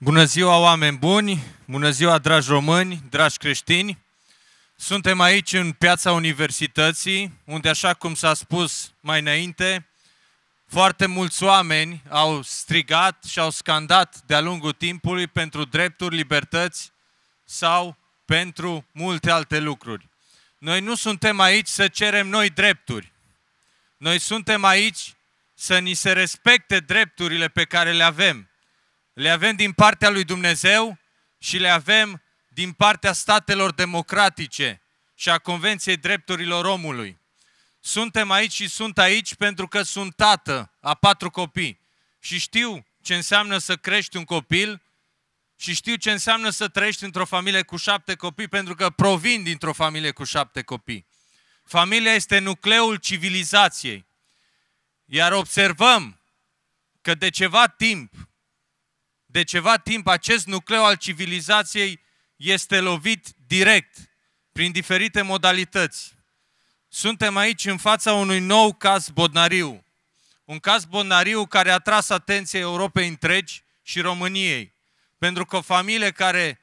Bună ziua, oameni buni! Bună ziua, dragi români, dragi creștini! Suntem aici în piața Universității, unde, așa cum s-a spus mai înainte, foarte mulți oameni au strigat și au scandat de-a lungul timpului pentru drepturi, libertăți sau pentru multe alte lucruri. Noi nu suntem aici să cerem noi drepturi. Noi suntem aici să ni se respecte drepturile pe care le avem le avem din partea lui Dumnezeu și le avem din partea statelor democratice și a Convenției Drepturilor Omului. Suntem aici și sunt aici pentru că sunt tată a patru copii și știu ce înseamnă să crești un copil și știu ce înseamnă să trăiești într-o familie cu șapte copii pentru că provin dintr-o familie cu șapte copii. Familia este nucleul civilizației. Iar observăm că de ceva timp de ceva timp acest nucleu al civilizației este lovit direct prin diferite modalități. Suntem aici în fața unui nou caz Bodnariu. Un caz Bodnariu care a tras atenția Europei întregi și României. Pentru că o familie care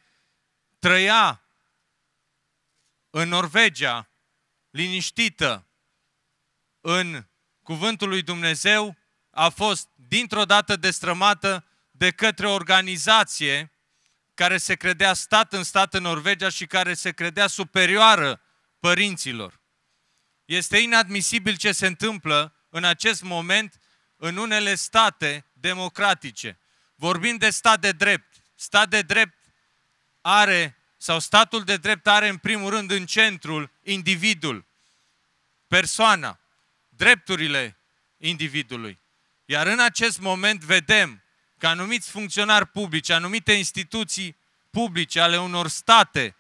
trăia în Norvegia, liniștită, în cuvântul lui Dumnezeu, a fost dintr-o dată destrămată de către o organizație care se credea stat în stat în Norvegia și care se credea superioară părinților. Este inadmisibil ce se întâmplă în acest moment în unele state democratice. Vorbim de stat de drept. Stat de drept are, sau statul de drept are în primul rând în centrul individul, persoana, drepturile individului. Iar în acest moment vedem că anumiți funcționari publici, anumite instituții publice ale unor state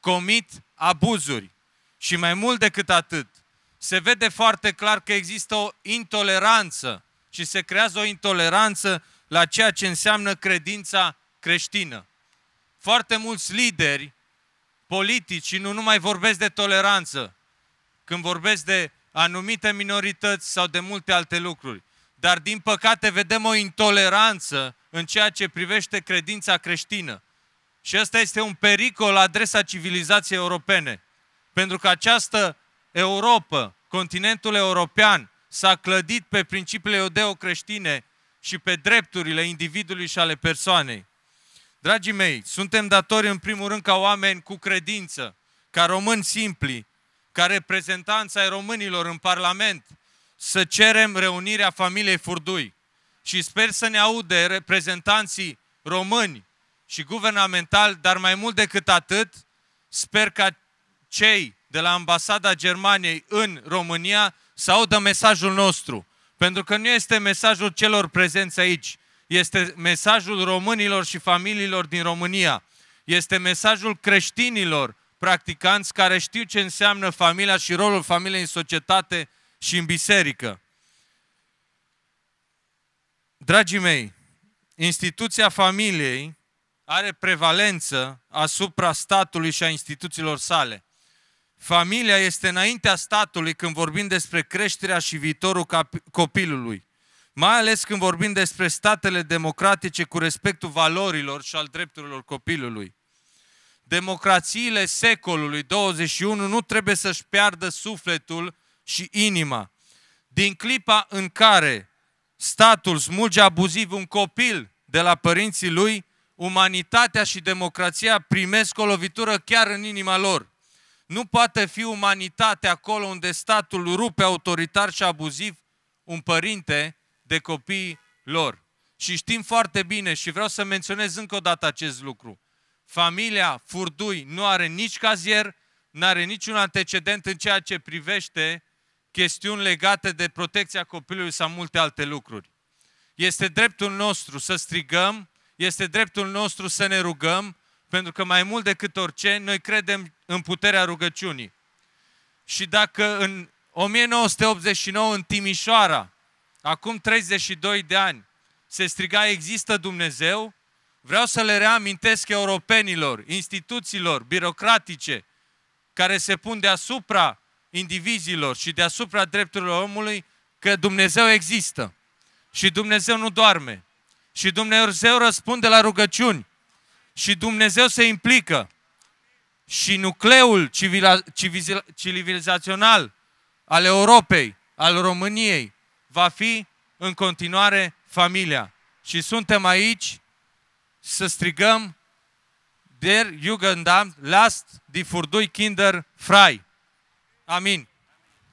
comit abuzuri. Și mai mult decât atât, se vede foarte clar că există o intoleranță și se creează o intoleranță la ceea ce înseamnă credința creștină. Foarte mulți lideri politici și nu numai vorbesc de toleranță, când vorbesc de anumite minorități sau de multe alte lucruri. Dar din păcate vedem o intoleranță în ceea ce privește credința creștină. Și ăsta este un pericol la adresa civilizației europene. Pentru că această Europa, continentul european, s-a clădit pe principiile iudeo-creștine și pe drepturile individului și ale persoanei. Dragii mei, suntem datori în primul rând ca oameni cu credință, ca români simpli, ca reprezentanța ai românilor în Parlament, să cerem reunirea familiei Furdui și sper să ne aude reprezentanții români și guvernamentali, dar mai mult decât atât, sper ca cei de la ambasada Germaniei în România să audă mesajul nostru. Pentru că nu este mesajul celor prezenți aici, este mesajul românilor și familiilor din România. Este mesajul creștinilor practicanți care știu ce înseamnă familia și rolul familiei în societate și în biserică. Dragii mei, instituția familiei are prevalență asupra statului și a instituțiilor sale. Familia este înaintea statului când vorbim despre creșterea și viitorul copilului, mai ales când vorbim despre statele democratice cu respectul valorilor și al drepturilor copilului. Democrațiile secolului 21 nu trebuie să-și piardă sufletul și inima. Din clipa în care statul smulge abuziv un copil de la părinții lui, umanitatea și democrația primesc o lovitură chiar în inima lor. Nu poate fi umanitate acolo unde statul rupe autoritar și abuziv un părinte de copiii lor. Și știm foarte bine și vreau să menționez încă o dată acest lucru. Familia Furdui nu are nici cazier, nu are niciun antecedent în ceea ce privește chestiuni legate de protecția copilului sau multe alte lucruri. Este dreptul nostru să strigăm, este dreptul nostru să ne rugăm, pentru că mai mult decât orice, noi credem în puterea rugăciunii. Și dacă în 1989 în Timișoara, acum 32 de ani, se striga există Dumnezeu, vreau să le reamintesc europenilor, instituțiilor birocratice care se pun deasupra indivizilor și deasupra drepturilor omului că Dumnezeu există și Dumnezeu nu doarme și Dumnezeu răspunde la rugăciuni și Dumnezeu se implică și nucleul civilizațional al Europei, al României, va fi în continuare familia. Și suntem aici să strigăm Der Jugendamt, last die Furdui Kinder frei! Amin.